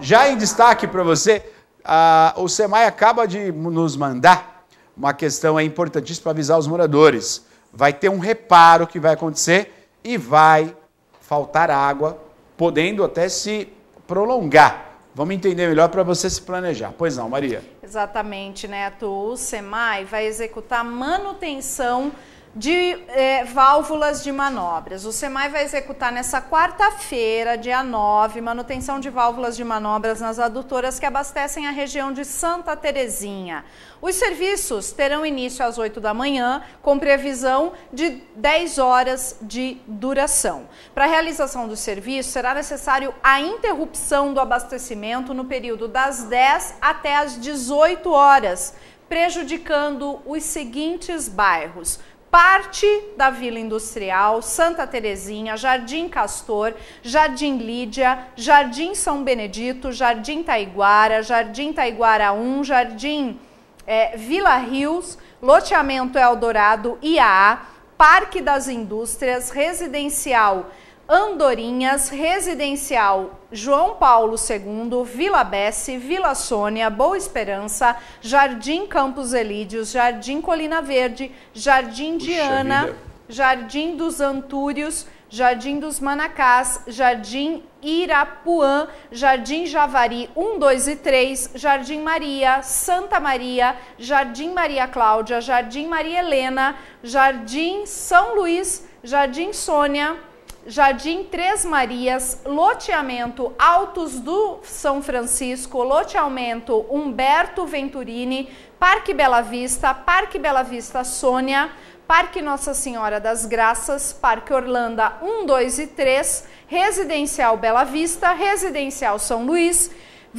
Já em destaque para você, uh, o SEMAI acaba de nos mandar uma questão é importantíssima para avisar os moradores. Vai ter um reparo que vai acontecer e vai faltar água, podendo até se prolongar. Vamos entender melhor para você se planejar. Pois não, Maria. Exatamente, Neto. O SEMAI vai executar manutenção de é, válvulas de manobras. O SEMAI vai executar nessa quarta-feira, dia 9, manutenção de válvulas de manobras nas adutoras que abastecem a região de Santa Terezinha. Os serviços terão início às 8 da manhã, com previsão de 10 horas de duração. Para a realização do serviço, será necessário a interrupção do abastecimento no período das 10 até as 18 horas, prejudicando os seguintes bairros: parte da Vila Industrial, Santa Terezinha, Jardim Castor, Jardim Lídia, Jardim São Benedito, Jardim Taiguara, Jardim Taiguara 1, Jardim é, Vila Rios, Loteamento Eldorado IAA, Parque das Indústrias, Residencial Andorinhas, Residencial João Paulo II, Vila Besse, Vila Sônia, Boa Esperança, Jardim Campos Elídios, Jardim Colina Verde, Jardim Puxa Diana, vida. Jardim dos Antúrios, Jardim dos Manacás, Jardim Irapuã, Jardim Javari 1, 2 e 3, Jardim Maria, Santa Maria, Jardim Maria Cláudia, Jardim Maria Helena, Jardim São Luís, Jardim Sônia, Jardim Três Marias, loteamento Altos do São Francisco, loteamento Humberto Venturini, Parque Bela Vista, Parque Bela Vista Sônia, Parque Nossa Senhora das Graças, Parque Orlando 1, 2 e 3, Residencial Bela Vista, Residencial São Luís,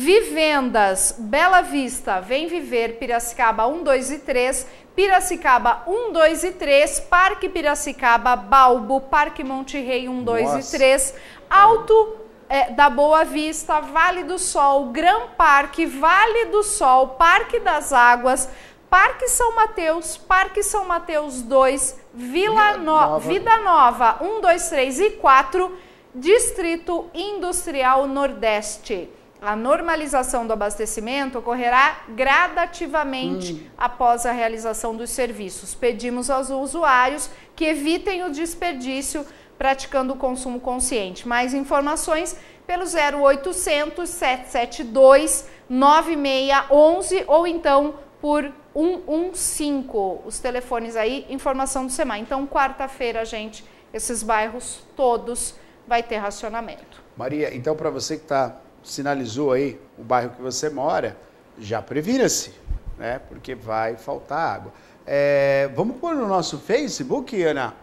Vivendas, Bela Vista, Vem Viver, Piracicaba 1, 2 e 3, Piracicaba 1, 2 e 3, Parque Piracicaba, Balbo, Parque Monte Rei 1, 2 Nossa. e 3, Alto é, da Boa Vista, Vale do Sol, Gran Parque, Vale do Sol, Parque das Águas, Parque São Mateus, Parque São Mateus 2, Vila Nova. Vida Nova 1, 2, 3 e 4, Distrito Industrial Nordeste. A normalização do abastecimento ocorrerá gradativamente hum. após a realização dos serviços. Pedimos aos usuários que evitem o desperdício praticando o consumo consciente. Mais informações pelo 0800 772 9611 ou então por 115. Os telefones aí, informação do SEMAI. Então, quarta-feira, gente, esses bairros todos vai ter racionamento. Maria, então para você que está sinalizou aí o bairro que você mora, já previna-se, né? Porque vai faltar água. É, vamos pôr no nosso Facebook, Ana,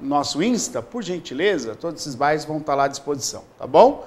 nosso Insta, por gentileza, todos esses bairros vão estar lá à disposição, tá bom?